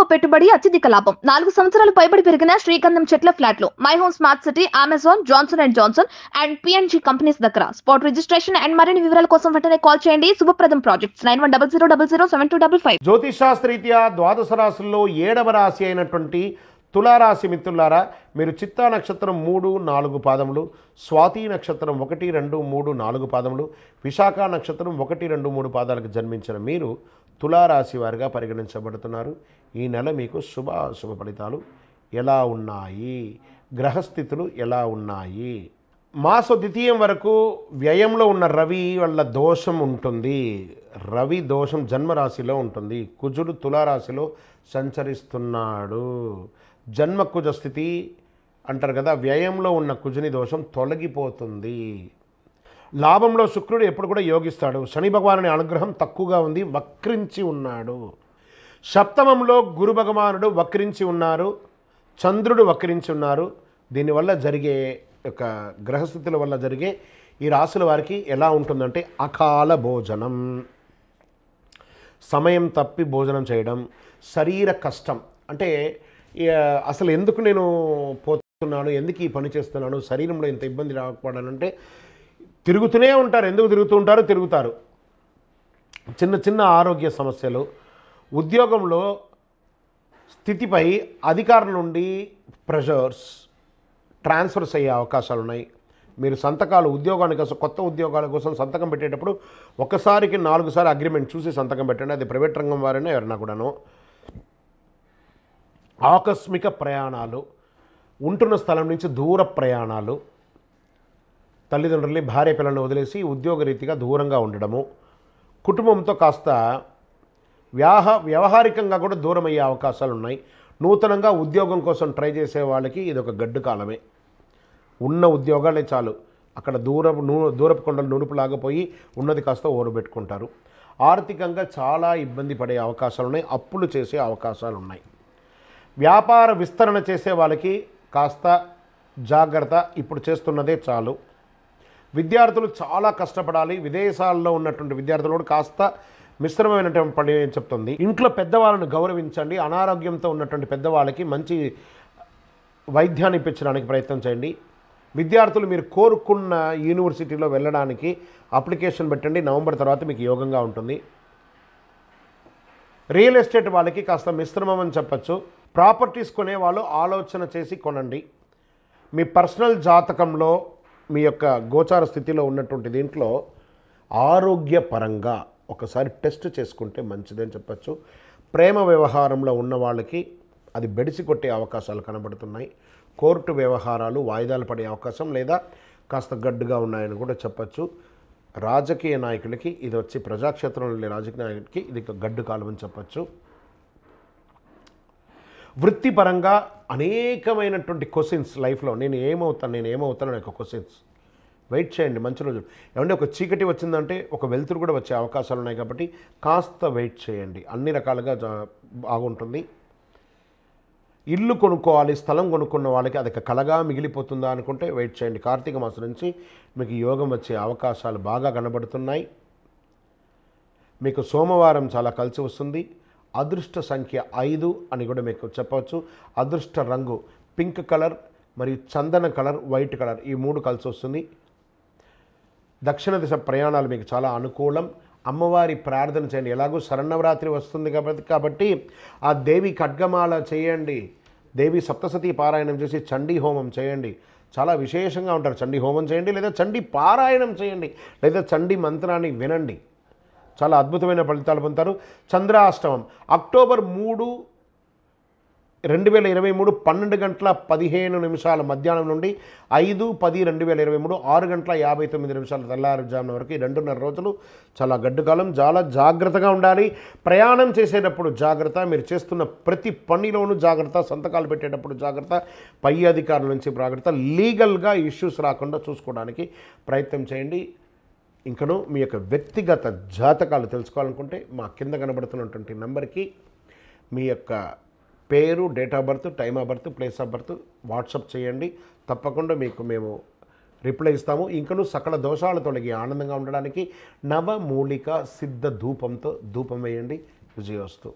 ఓ పెట్టుబడి అత్యధిక లాభం నాలుగు సంవత్సరాలు పైబడి పెరిగిన శ్రీకంధం చెట్ల ఫ్లాట్లు my home smart city Amazon Johnson and Johnson and P and G companies దగ్గర స్పాట్ రిజిస్ట్రేషన్ అండ్ మరిన్ని వివరాల కోసం వెంటనే కాల్ చేయండి శుభప్రదం projects nine one double zero double zero seven two double five జ్యోతిషాస్త్రీత్యా ద్వాదశ రాశుల్లో ఏడవ రాశి అయినటువంటి తులారాశి మిత్రులారా మీరు చిత్తా నక్షత్రం మూడు నాలుగు పాదములు స్వాతి నక్షత్రం ఒకటి రెండు మూడు నాలుగు పాదములు విశాఖ నక్షత్రం ఒకటి రెండు మూడు పాదాలకు జన్మించిన మీరు తులారాశి వారిగా పరిగణించబడుతున్నారు ఈ నెల మీకు శుభ శుభ ఫలితాలు ఎలా ఉన్నాయి గ్రహస్థితులు ఎలా ఉన్నాయి మాస ద్వితీయం వరకు వ్యయంలో ఉన్న రవి వల్ల దోషం ఉంటుంది రవి దోషం జన్మరాశిలో ఉంటుంది కుజుడు తులారాశిలో సంచరిస్తున్నాడు జన్మ కుజ స్థితి అంటారు కదా వ్యయంలో ఉన్న కుజుని దోషం తొలగిపోతుంది లాభంలో శుక్రుడు ఎప్పుడు కూడా యోగిస్తాడు శని భగవాను అనుగ్రహం తక్కువగా ఉంది వక్రించి ఉన్నాడు సప్తమంలో గురు భగవానుడు వక్రించి ఉన్నారు చంద్రుడు వక్రించి ఉన్నారు దీనివల్ల జరిగే యొక్క గ్రహస్థితుల వల్ల జరిగే ఈ రాశుల వారికి ఎలా ఉంటుందంటే అకాల భోజనం సమయం తప్పి భోజనం చేయడం శరీర కష్టం అంటే అసలు ఎందుకు నేను పోతున్నాను ఎందుకు ఈ పని చేస్తున్నాను శరీరంలో ఇంత ఇబ్బంది రాకపోవడానంటే తిరుగుతూనే ఉంటారు ఎందుకు తిరుగుతూ ఉంటారు తిరుగుతారు చిన్న చిన్న ఆరోగ్య సమస్యలు ఉద్యోగంలో స్థితిపై అధికారుల నుండి ప్రెషర్స్ ట్రాన్స్ఫర్స్ అయ్యే అవకాశాలు ఉన్నాయి మీరు సంతకాలు ఉద్యోగాని కోసం కొత్త ఉద్యోగాల కోసం సంతకం పెట్టేటప్పుడు ఒకసారికి నాలుగుసారి అగ్రిమెంట్ చూసి సంతకం పెట్టండి అది ప్రైవేట్ రంగం వారైనా ఎవరైనా కూడాను ఆకస్మిక ప్రయాణాలు ఉంటున్న స్థలం నుంచి దూర ప్రయాణాలు తల్లిదండ్రుల్ని భార్య పిల్లల్ని వదిలేసి ఉద్యోగరీతిగా దూరంగా ఉండడము కుటుంబంతో కాస్త వ్యాహ వ్యవహారికంగా కూడా దూరం అయ్యే అవకాశాలు ఉన్నాయి నూతనంగా ఉద్యోగం కోసం ట్రై చేసే వాళ్ళకి ఇది ఒక గడ్డు కాలమే ఉన్న ఉద్యోగాలే చాలు అక్కడ దూరపు నూ దూరపు కొండలు లాగపోయి ఉన్నది కాస్త పెట్టుకుంటారు ఆర్థికంగా చాలా ఇబ్బంది పడే అవకాశాలు ఉన్నాయి అప్పులు చేసే అవకాశాలు ఉన్నాయి వ్యాపార విస్తరణ చేసే వాళ్ళకి కాస్త జాగ్రత్త ఇప్పుడు చేస్తున్నదే చాలు విద్యార్థులు చాలా కష్టపడాలి విదేశాల్లో ఉన్నటువంటి విద్యార్థులు కూడా కాస్త మిశ్రమైనటువంటి పని చెప్తుంది ఇంట్లో పెద్దవాళ్ళను గౌరవించండి అనారోగ్యంతో ఉన్నటువంటి పెద్దవాళ్ళకి మంచి వైద్యాన్ని ఇప్పించడానికి ప్రయత్నం చేయండి విద్యార్థులు మీరు కోరుకున్న యూనివర్సిటీలో వెళ్ళడానికి అప్లికేషన్ పెట్టండి నవంబర్ తర్వాత మీకు యోగంగా ఉంటుంది రియల్ ఎస్టేట్ వాళ్ళకి కాస్త మిశ్రమం అని చెప్పచ్చు ప్రాపర్టీస్ కొనేవాళ్ళు ఆలోచన చేసి కొనండి మీ పర్సనల్ జాతకంలో మీ యొక్క గోచార స్థితిలో ఉన్నటువంటి దీంట్లో ఆరోగ్యపరంగా ఒకసారి టెస్ట్ చేసుకుంటే మంచిదని చెప్పచ్చు ప్రేమ వ్యవహారంలో ఉన్న వాళ్ళకి అది బెడిసి కొట్టే అవకాశాలు కనబడుతున్నాయి కోర్టు వ్యవహారాలు వాయిదాలు పడే అవకాశం లేదా కాస్త గడ్డుగా ఉన్నాయని కూడా చెప్పచ్చు రాజకీయ నాయకులకి ఇది వచ్చి ప్రజాక్షేత్రంలో రాజకీయ నాయకుడికి ఇది గడ్డు కాలం అని చెప్పచ్చు వృత్తిపరంగా అనేకమైనటువంటి క్వశ్చన్స్ లైఫ్లో నేను ఏమవుతాను నేను ఏమవుతాను ఒక క్వశ్చన్స్ వెయిట్ చేయండి మంచి రోజులు ఏమంటే ఒక చీకటి వచ్చిందంటే ఒక వెలుతురు కూడా వచ్చే అవకాశాలు ఉన్నాయి కాబట్టి కాస్త వెయిట్ చేయండి అన్ని రకాలుగా బాగుంటుంది ఇల్లు కొనుక్కోవాలి స్థలం కొనుక్కున్న వాళ్ళకి అది కలగా మిగిలిపోతుందా అనుకుంటే వెయిట్ చేయండి కార్తీక మాసం నుంచి మీకు యోగం వచ్చే అవకాశాలు బాగా కనబడుతున్నాయి మీకు సోమవారం చాలా కలిసి వస్తుంది అదృష్ట సంఖ్య ఐదు అని కూడా మీకు చెప్పవచ్చు అదృష్ట రంగు పింక్ కలర్ మరియు చందన కలర్ వైట్ కలర్ ఈ మూడు కలిసి వస్తుంది దక్షిణ దిశ ప్రయాణాలు మీకు చాలా అనుకూలం అమ్మవారి ప్రార్థన చేయండి ఎలాగో శరణవరాత్రి వస్తుంది కాబట్టి కాబట్టి ఆ దేవి ఖడ్గమాల చేయండి దేవి సప్తసతీ పారాయణం చేసి చండీ హోమం చేయండి చాలా విశేషంగా ఉంటారు చండీ హోమం చేయండి లేదా చండీ పారాయణం చేయండి లేదా చండీ మంత్రాన్ని వినండి చాలా అద్భుతమైన ఫలితాలు పొందుతారు చంద్రాష్టమం అక్టోబర్ మూడు రెండు వేల ఇరవై మూడు పన్నెండు గంటల పదిహేను నిమిషాల మధ్యాహ్నం నుండి ఐదు పది రెండు వేల ఇరవై మూడు ఆరు గంటల యాభై తొమ్మిది నిమిషాల తెల్లారుజామున వరకు రెండున్నర రోజులు చాలా గడ్డు కాలం చాలా జాగ్రత్తగా ఉండాలి ప్రయాణం చేసేటప్పుడు జాగ్రత్త మీరు చేస్తున్న ప్రతి పనిలోనూ జాగ్రత్త సంతకాలు పెట్టేటప్పుడు జాగ్రత్త పై అధికారుల నుంచి జాగ్రత్త లీగల్గా ఇష్యూస్ రాకుండా చూసుకోవడానికి ప్రయత్నం చేయండి ఇంకను మీ యొక్క వ్యక్తిగత జాతకాలు తెలుసుకోవాలనుకుంటే మా కింద కనబడుతున్నటువంటి నెంబర్కి మీ యొక్క పేరు date of birth time of birth place of birth WhatsApp చేయండి తప్పకుండా మీకు మేము రిప్లై ఇస్తాము ఇంకను సకల దోషాలు తొలగి ఆనందంగా ఉండడానికి నవమూలిక సిద్ధ ధూపంతో ధూపం వేయండి విజయోస్తు